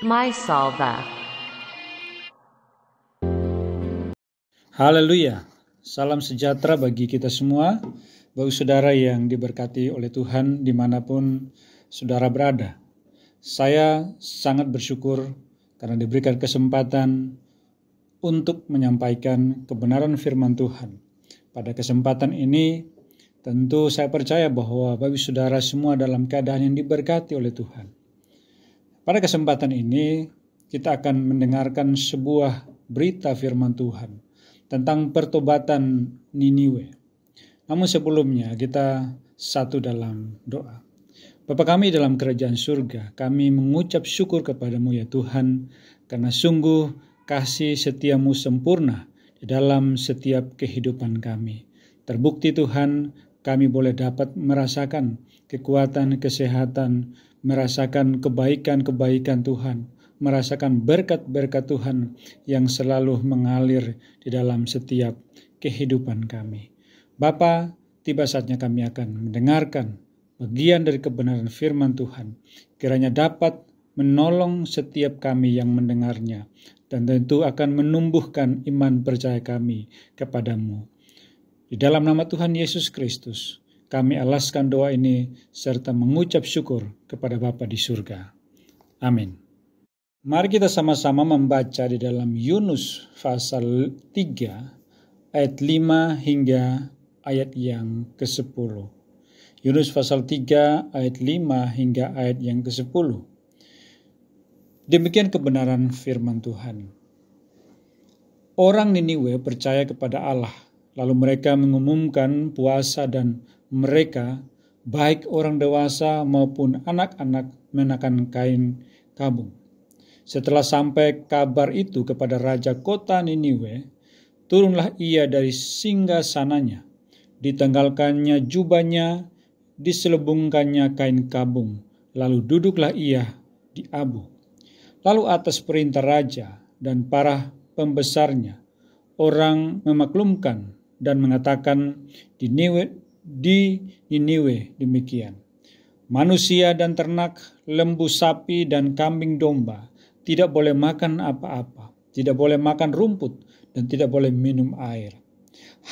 My Salva. Haleluya. Salam sejahtera bagi kita semua, bagi saudara yang diberkati oleh Tuhan dimanapun saudara berada. Saya sangat bersyukur karena diberikan kesempatan untuk menyampaikan kebenaran firman Tuhan. Pada kesempatan ini, tentu saya percaya bahwa bagi saudara semua dalam keadaan yang diberkati oleh Tuhan pada kesempatan ini, kita akan mendengarkan sebuah berita firman Tuhan tentang pertobatan Niniwe. Namun sebelumnya, kita satu dalam doa. Bapa kami dalam kerajaan surga, kami mengucap syukur kepadamu ya Tuhan, karena sungguh kasih setiamu sempurna di dalam setiap kehidupan kami. Terbukti Tuhan, kami boleh dapat merasakan kekuatan kesehatan, merasakan kebaikan-kebaikan Tuhan, merasakan berkat-berkat Tuhan yang selalu mengalir di dalam setiap kehidupan kami. Bapa, tiba saatnya kami akan mendengarkan bagian dari kebenaran firman Tuhan. Kiranya dapat menolong setiap kami yang mendengarnya dan tentu akan menumbuhkan iman percaya kami kepadamu. Di dalam nama Tuhan Yesus Kristus, kami alaskan doa ini serta mengucap syukur kepada Bapa di surga. Amin. Mari kita sama-sama membaca di dalam Yunus pasal 3 ayat 5 hingga ayat yang ke-10. Yunus pasal 3 ayat 5 hingga ayat yang ke-10. Demikian kebenaran firman Tuhan. Orang Niniwe percaya kepada Allah – Lalu mereka mengumumkan puasa dan mereka, baik orang dewasa maupun anak-anak, menakan kain kabung. Setelah sampai kabar itu kepada raja kota Niniwe, turunlah ia dari singgah sananya, ditenggalkannya jubahnya, diselebungkannya kain kabung, lalu duduklah ia di abu. Lalu atas perintah raja dan para pembesarnya, orang memaklumkan dan mengatakan di Niwe di Niniwe demikian. Manusia dan ternak, lembu sapi dan kambing domba tidak boleh makan apa-apa, tidak boleh makan rumput dan tidak boleh minum air.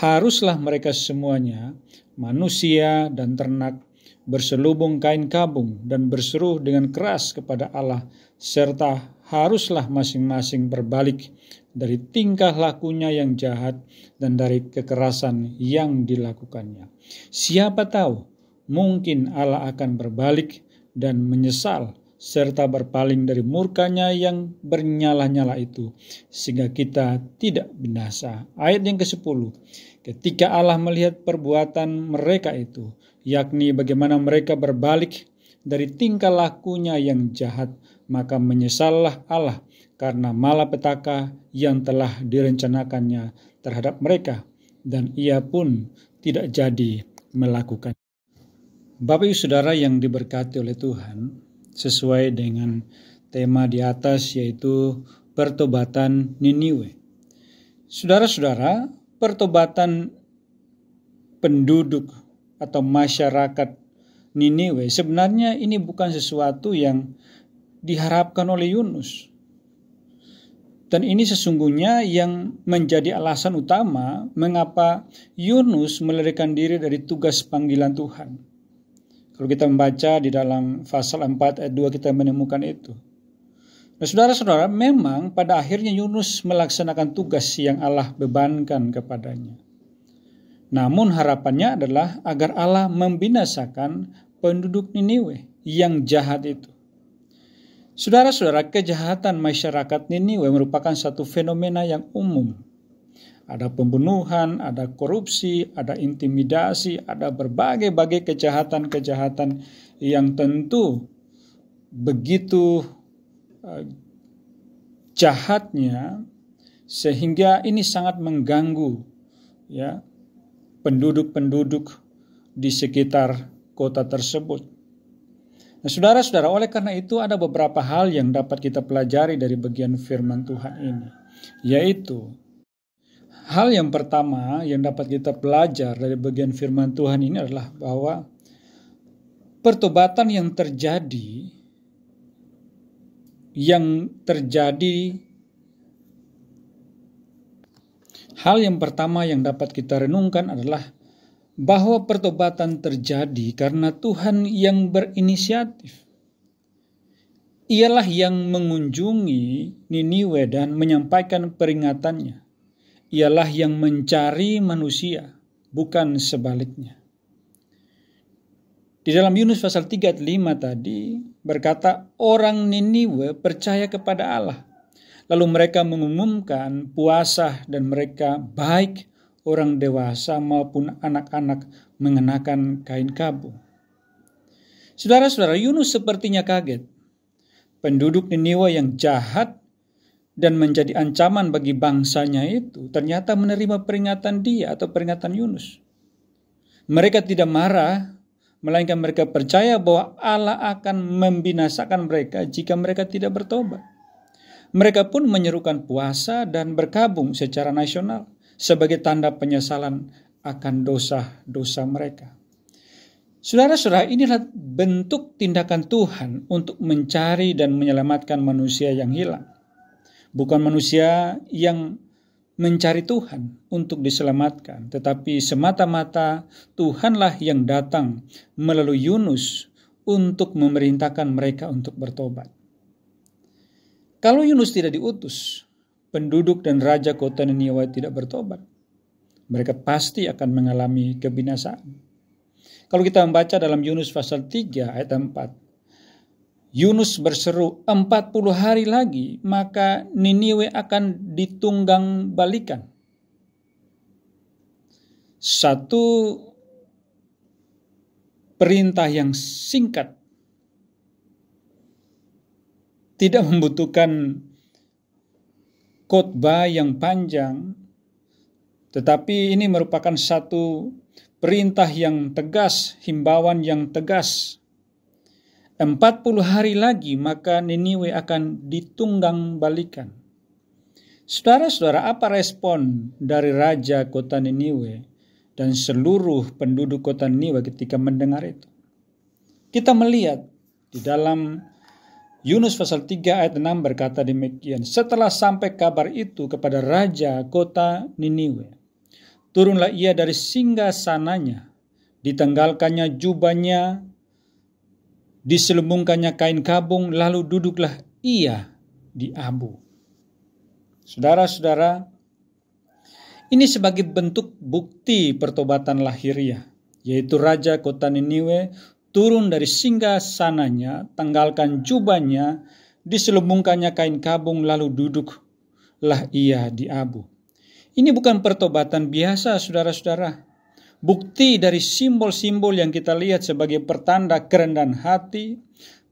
Haruslah mereka semuanya, manusia dan ternak, berselubung kain kabung dan berseru dengan keras kepada Allah serta haruslah masing-masing berbalik dari tingkah lakunya yang jahat dan dari kekerasan yang dilakukannya. Siapa tahu, mungkin Allah akan berbalik dan menyesal serta berpaling dari murkanya yang bernyala-nyala itu, sehingga kita tidak binasa. Ayat yang ke-10, ketika Allah melihat perbuatan mereka itu, yakni bagaimana mereka berbalik dari tingkah lakunya yang jahat, maka menyesallah Allah karena malapetaka yang telah direncanakannya terhadap mereka dan ia pun tidak jadi melakukan. Bapak Ibu Saudara yang diberkati oleh Tuhan, sesuai dengan tema di atas yaitu pertobatan Niniwe. Saudara-saudara, pertobatan penduduk atau masyarakat Niniwe sebenarnya ini bukan sesuatu yang diharapkan oleh Yunus. Dan ini sesungguhnya yang menjadi alasan utama mengapa Yunus melarikan diri dari tugas panggilan Tuhan. Kalau kita membaca di dalam pasal 4 ayat 2 kita menemukan itu. Nah saudara-saudara memang pada akhirnya Yunus melaksanakan tugas yang Allah bebankan kepadanya. Namun harapannya adalah agar Allah membinasakan penduduk Niniwe yang jahat itu. Saudara-saudara, kejahatan masyarakat ini merupakan satu fenomena yang umum. Ada pembunuhan, ada korupsi, ada intimidasi, ada berbagai-bagai kejahatan-kejahatan yang tentu begitu eh, jahatnya sehingga ini sangat mengganggu ya penduduk-penduduk di sekitar kota tersebut. Nah, saudara-saudara, oleh karena itu ada beberapa hal yang dapat kita pelajari dari bagian firman Tuhan ini, yaitu hal yang pertama yang dapat kita belajar dari bagian firman Tuhan ini adalah bahwa pertobatan yang terjadi yang terjadi hal yang pertama yang dapat kita renungkan adalah bahwa pertobatan terjadi karena Tuhan yang berinisiatif. Ialah yang mengunjungi Niniwe dan menyampaikan peringatannya. Ialah yang mencari manusia, bukan sebaliknya. Di dalam Yunus pasal 3 tadi berkata orang Niniwe percaya kepada Allah. Lalu mereka mengumumkan puasa dan mereka baik orang dewasa maupun anak-anak mengenakan kain kabu. Saudara-saudara, Yunus sepertinya kaget. Penduduk Niniwa yang jahat dan menjadi ancaman bagi bangsanya itu ternyata menerima peringatan dia atau peringatan Yunus. Mereka tidak marah, melainkan mereka percaya bahwa Allah akan membinasakan mereka jika mereka tidak bertobat. Mereka pun menyerukan puasa dan berkabung secara nasional sebagai tanda penyesalan akan dosa-dosa mereka. Saudara-saudara, inilah bentuk tindakan Tuhan untuk mencari dan menyelamatkan manusia yang hilang. Bukan manusia yang mencari Tuhan untuk diselamatkan, tetapi semata-mata Tuhanlah yang datang melalui Yunus untuk memerintahkan mereka untuk bertobat. Kalau Yunus tidak diutus, penduduk dan raja kota Niniwe tidak bertobat, mereka pasti akan mengalami kebinasaan. Kalau kita membaca dalam Yunus pasal 3 ayat 4, Yunus berseru, 40 hari lagi maka Niniwe akan ditunggang balikan. Satu perintah yang singkat tidak membutuhkan khotbah yang panjang, tetapi ini merupakan satu perintah yang tegas, himbauan yang tegas. 40 hari lagi maka Niniwe akan ditunggang balikan. Saudara-saudara, apa respon dari raja kota Niniwe dan seluruh penduduk kota Niniwe ketika mendengar itu? Kita melihat di dalam Yunus pasal 3 ayat 6 berkata demikian, setelah sampai kabar itu kepada raja kota Niniwe, turunlah ia dari singgah sananya, ditenggalkannya jubahnya, diselubungkannya kain kabung, lalu duduklah ia di abu. Saudara-saudara, ini sebagai bentuk bukti pertobatan lahiriah, yaitu Raja Kota Niniwe turun dari singgah sananya, tanggalkan jubahnya, diselubungkannya kain kabung lalu duduklah ia di abu. Ini bukan pertobatan biasa, saudara-saudara. Bukti dari simbol-simbol yang kita lihat sebagai pertanda kerendahan hati,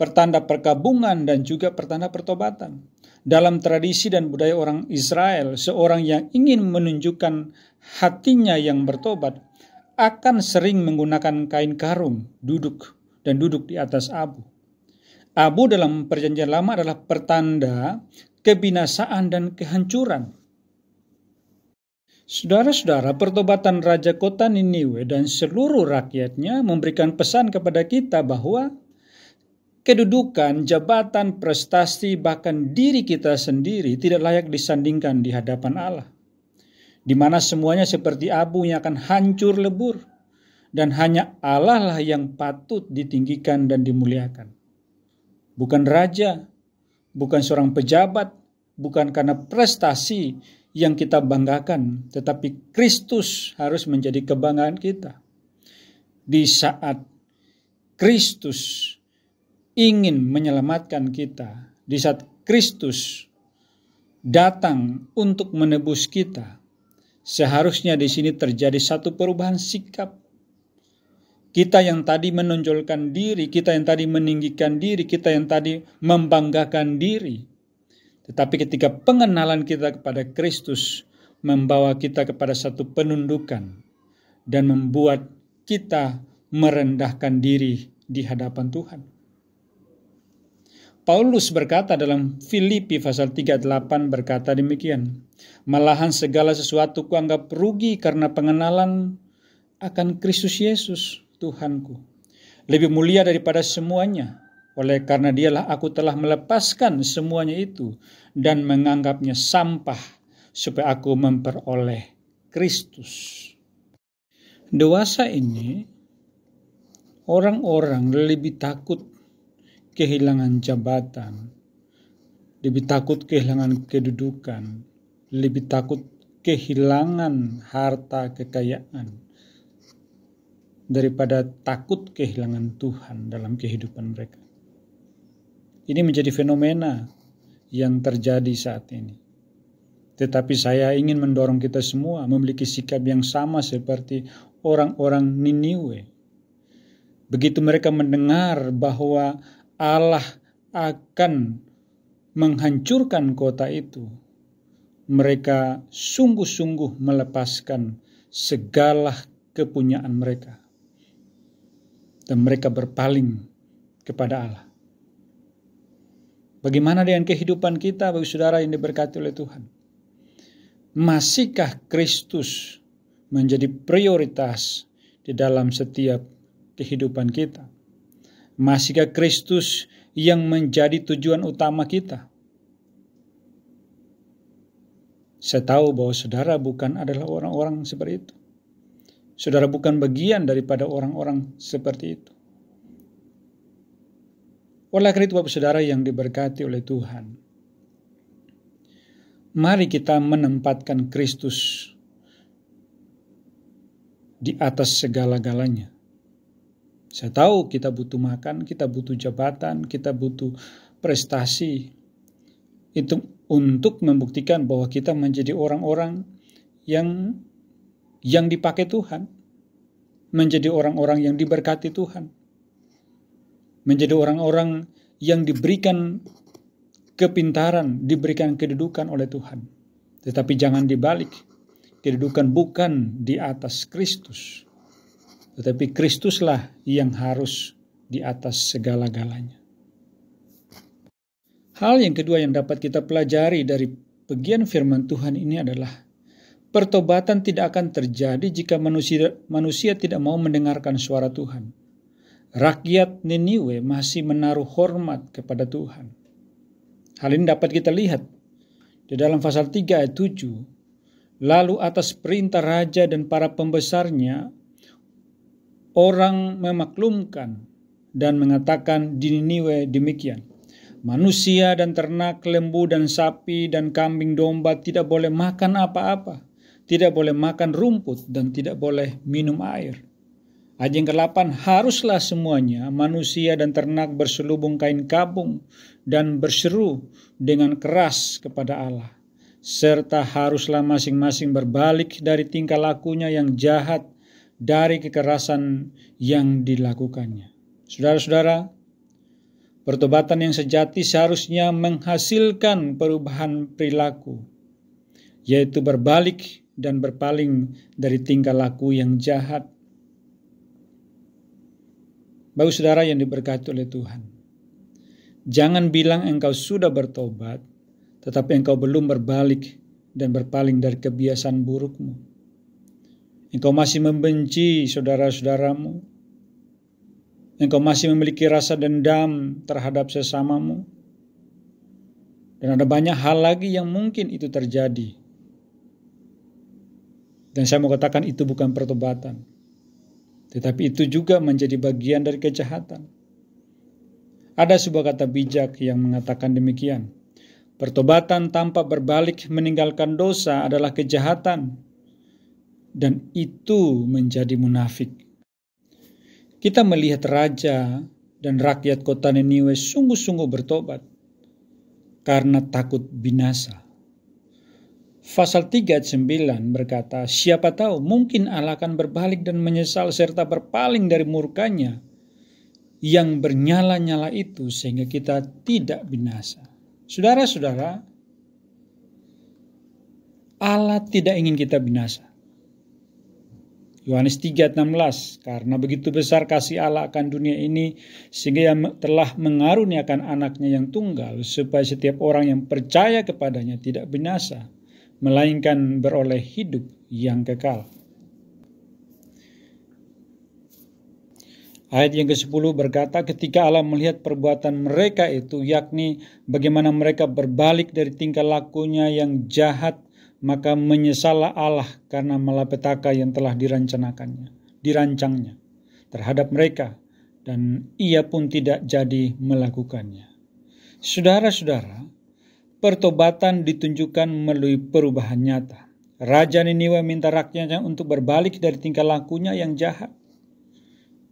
pertanda perkabungan, dan juga pertanda pertobatan. Dalam tradisi dan budaya orang Israel, seorang yang ingin menunjukkan hatinya yang bertobat akan sering menggunakan kain karung duduk dan duduk di atas abu. Abu dalam perjanjian lama adalah pertanda kebinasaan dan kehancuran. Saudara-saudara, pertobatan Raja Kota Niniwe dan seluruh rakyatnya memberikan pesan kepada kita bahwa kedudukan, jabatan, prestasi, bahkan diri kita sendiri tidak layak disandingkan di hadapan Allah di mana semuanya seperti abu yang akan hancur lebur dan hanya Allah lah yang patut ditinggikan dan dimuliakan. Bukan raja, bukan seorang pejabat, bukan karena prestasi yang kita banggakan, tetapi Kristus harus menjadi kebanggaan kita. Di saat Kristus ingin menyelamatkan kita, di saat Kristus datang untuk menebus kita, Seharusnya di sini terjadi satu perubahan sikap. Kita yang tadi menonjolkan diri, kita yang tadi meninggikan diri, kita yang tadi membanggakan diri. Tetapi ketika pengenalan kita kepada Kristus membawa kita kepada satu penundukan dan membuat kita merendahkan diri di hadapan Tuhan. Paulus berkata dalam Filipi pasal 38 berkata demikian. Malahan segala sesuatu kuanggap rugi karena pengenalan akan Kristus Yesus Tuhanku. Lebih mulia daripada semuanya. Oleh karena dialah aku telah melepaskan semuanya itu dan menganggapnya sampah supaya aku memperoleh Kristus. Dewasa ini orang-orang lebih takut kehilangan jabatan, lebih takut kehilangan kedudukan, lebih takut kehilangan harta kekayaan daripada takut kehilangan Tuhan dalam kehidupan mereka. Ini menjadi fenomena yang terjadi saat ini. Tetapi saya ingin mendorong kita semua memiliki sikap yang sama seperti orang-orang Niniwe. Begitu mereka mendengar bahwa Allah akan menghancurkan kota itu. Mereka sungguh-sungguh melepaskan segala kepunyaan mereka, dan mereka berpaling kepada Allah. Bagaimana dengan kehidupan kita, bagi saudara yang diberkati oleh Tuhan? Masihkah Kristus menjadi prioritas di dalam setiap kehidupan kita? Masihkah Kristus yang menjadi tujuan utama kita? Saya tahu bahwa saudara bukan adalah orang-orang seperti itu. Saudara bukan bagian daripada orang-orang seperti itu. Oleh karena itu, Bapak Saudara yang diberkati oleh Tuhan, mari kita menempatkan Kristus di atas segala-galanya. Saya tahu kita butuh makan, kita butuh jabatan, kita butuh prestasi. Itu untuk membuktikan bahwa kita menjadi orang-orang yang yang dipakai Tuhan, menjadi orang-orang yang diberkati Tuhan, menjadi orang-orang yang diberikan kepintaran, diberikan kedudukan oleh Tuhan. Tetapi jangan dibalik, kedudukan bukan di atas Kristus, tetapi Kristuslah yang harus di atas segala-galanya. Hal yang kedua yang dapat kita pelajari dari bagian firman Tuhan ini adalah pertobatan tidak akan terjadi jika manusia, manusia tidak mau mendengarkan suara Tuhan. Rakyat Niniwe masih menaruh hormat kepada Tuhan. Hal ini dapat kita lihat di dalam pasal 3 ayat 7. Lalu atas perintah raja dan para pembesarnya, orang memaklumkan dan mengatakan di Niniwe demikian. Manusia dan ternak, lembu dan sapi dan kambing domba tidak boleh makan apa-apa, tidak boleh makan rumput dan tidak boleh minum air. Ayat yang ke-8, haruslah semuanya manusia dan ternak berselubung kain kabung dan berseru dengan keras kepada Allah. Serta haruslah masing-masing berbalik dari tingkah lakunya yang jahat dari kekerasan yang dilakukannya. Saudara-saudara, pertobatan yang sejati seharusnya menghasilkan perubahan perilaku, yaitu berbalik dan berpaling dari tingkah laku yang jahat. Baik saudara yang diberkati oleh Tuhan, jangan bilang engkau sudah bertobat, tetapi engkau belum berbalik dan berpaling dari kebiasaan burukmu engkau masih membenci saudara-saudaramu, engkau masih memiliki rasa dendam terhadap sesamamu, dan ada banyak hal lagi yang mungkin itu terjadi. Dan saya mau katakan itu bukan pertobatan. Tetapi itu juga menjadi bagian dari kejahatan. Ada sebuah kata bijak yang mengatakan demikian. Pertobatan tanpa berbalik meninggalkan dosa adalah kejahatan, dan itu menjadi munafik. Kita melihat raja dan rakyat kota Niniwe sungguh-sungguh bertobat karena takut binasa. Fasal 3 berkata, siapa tahu mungkin Allah akan berbalik dan menyesal serta berpaling dari murkanya yang bernyala-nyala itu sehingga kita tidak binasa. Saudara-saudara, Allah tidak ingin kita binasa. Yohanes 3:16 karena begitu besar kasih Allah akan dunia ini sehingga ia telah mengaruniakan anaknya yang tunggal supaya setiap orang yang percaya kepadanya tidak binasa melainkan beroleh hidup yang kekal. Ayat yang ke-10 berkata, ketika Allah melihat perbuatan mereka itu, yakni bagaimana mereka berbalik dari tingkah lakunya yang jahat maka menyesallah Allah karena malapetaka yang telah dirancangkannya, dirancangnya terhadap mereka dan ia pun tidak jadi melakukannya. Saudara-saudara, pertobatan ditunjukkan melalui perubahan nyata. Raja Niniwe minta rakyatnya untuk berbalik dari tingkah lakunya yang jahat.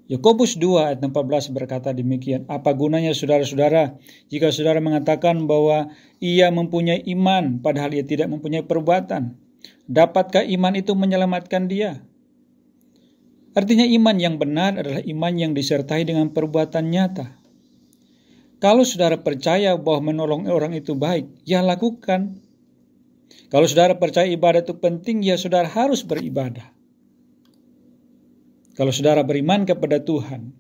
Yakobus 2 ayat 14 berkata demikian, apa gunanya saudara-saudara jika saudara mengatakan bahwa ia mempunyai iman padahal ia tidak mempunyai perbuatan? Dapatkah iman itu menyelamatkan dia? Artinya iman yang benar adalah iman yang disertai dengan perbuatan nyata. Kalau saudara percaya bahwa menolong orang itu baik, ya lakukan. Kalau saudara percaya ibadah itu penting, ya saudara harus beribadah. Kalau saudara beriman kepada Tuhan,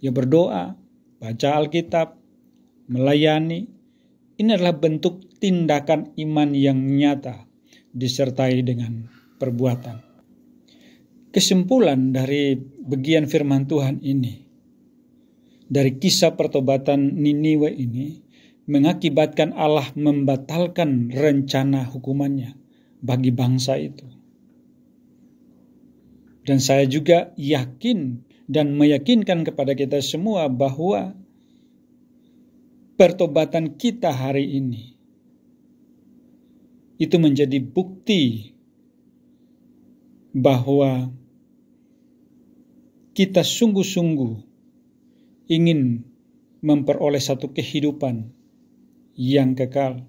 ya berdoa, baca Alkitab, melayani, ini adalah bentuk tindakan iman yang nyata disertai dengan perbuatan. Kesimpulan dari bagian firman Tuhan ini, dari kisah pertobatan Niniwe ini, mengakibatkan Allah membatalkan rencana hukumannya bagi bangsa itu. Dan saya juga yakin dan meyakinkan kepada kita semua bahwa pertobatan kita hari ini itu menjadi bukti bahwa kita sungguh-sungguh ingin memperoleh satu kehidupan yang kekal,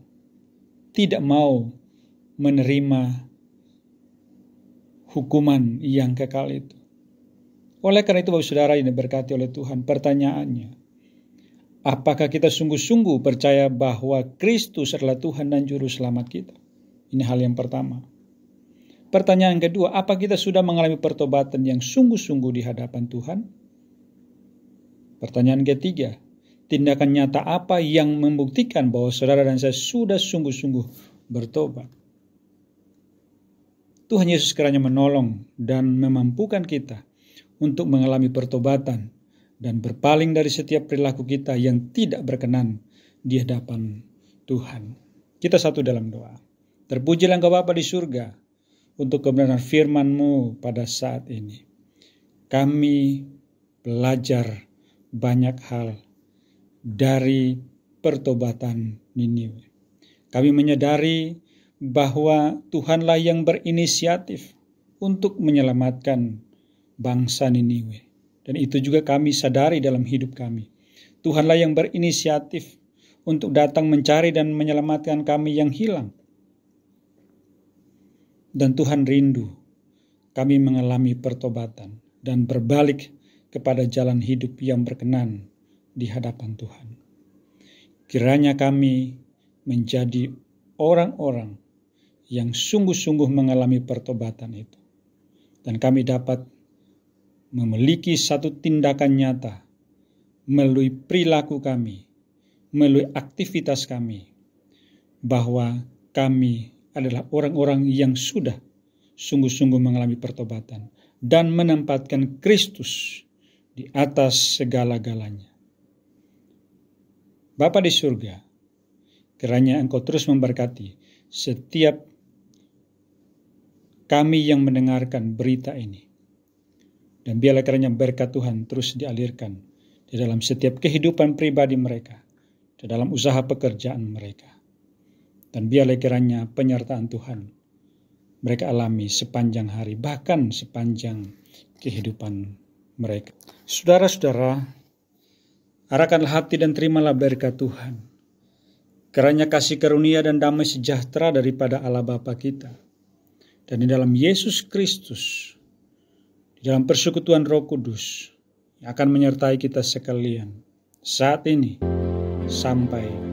tidak mau menerima hukuman yang kekal itu. Oleh karena itu Bapak Saudara ini berkati oleh Tuhan, pertanyaannya, apakah kita sungguh-sungguh percaya bahwa Kristus adalah Tuhan dan Juru Selamat kita? Ini hal yang pertama. Pertanyaan kedua, apa kita sudah mengalami pertobatan yang sungguh-sungguh di hadapan Tuhan? Pertanyaan ketiga, tindakan nyata apa yang membuktikan bahwa saudara dan saya sudah sungguh-sungguh bertobat? Tuhan Yesus kiranya menolong dan memampukan kita untuk mengalami pertobatan dan berpaling dari setiap perilaku kita yang tidak berkenan di hadapan Tuhan. Kita satu dalam doa. Terpujilah engkau Bapa di surga untuk kebenaran firman-Mu pada saat ini. Kami belajar banyak hal dari pertobatan Niniwe. Kami menyadari bahwa Tuhanlah yang berinisiatif untuk menyelamatkan bangsa Niniwe. Dan itu juga kami sadari dalam hidup kami. Tuhanlah yang berinisiatif untuk datang mencari dan menyelamatkan kami yang hilang. Dan Tuhan rindu kami mengalami pertobatan dan berbalik kepada jalan hidup yang berkenan di hadapan Tuhan. Kiranya kami menjadi orang-orang yang sungguh-sungguh mengalami pertobatan itu. Dan kami dapat memiliki satu tindakan nyata melalui perilaku kami, melalui aktivitas kami, bahwa kami adalah orang-orang yang sudah sungguh-sungguh mengalami pertobatan dan menempatkan Kristus di atas segala-galanya. Bapa di surga, kiranya engkau terus memberkati setiap kami yang mendengarkan berita ini. Dan biarlah kiranya berkat Tuhan terus dialirkan di dalam setiap kehidupan pribadi mereka, di dalam usaha pekerjaan mereka. Dan biarlah kiranya penyertaan Tuhan mereka alami sepanjang hari, bahkan sepanjang kehidupan mereka. Saudara-saudara, arahkanlah hati dan terimalah berkat Tuhan. Kiranya kasih karunia dan damai sejahtera daripada Allah Bapa kita, dan di dalam Yesus Kristus, di dalam persekutuan Roh Kudus yang akan menyertai kita sekalian saat ini sampai